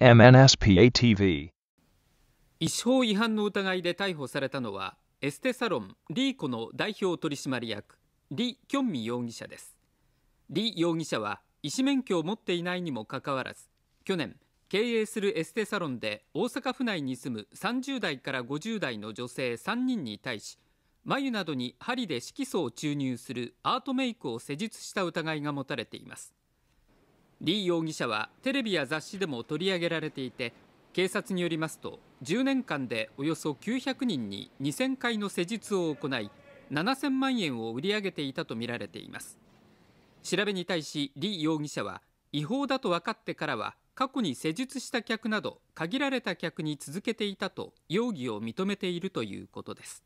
MNSPATV 医師法違反の疑いで逮捕されたのはエステサロンリーコの代表取締役キョンミ容疑者です李容疑者は医師免許を持っていないにもかかわらず去年経営するエステサロンで大阪府内に住む30代から50代の女性3人に対し眉などに針で色素を注入するアートメイクを施術した疑いが持たれています李容疑者はテレビや雑誌でも取り上げられていて警察によりますと10年間でおよそ900人に2000回の施術を行い7000万円を売り上げていたとみられています調べに対し李容疑者は違法だと分かってからは過去に施術した客など限られた客に続けていたと容疑を認めているということです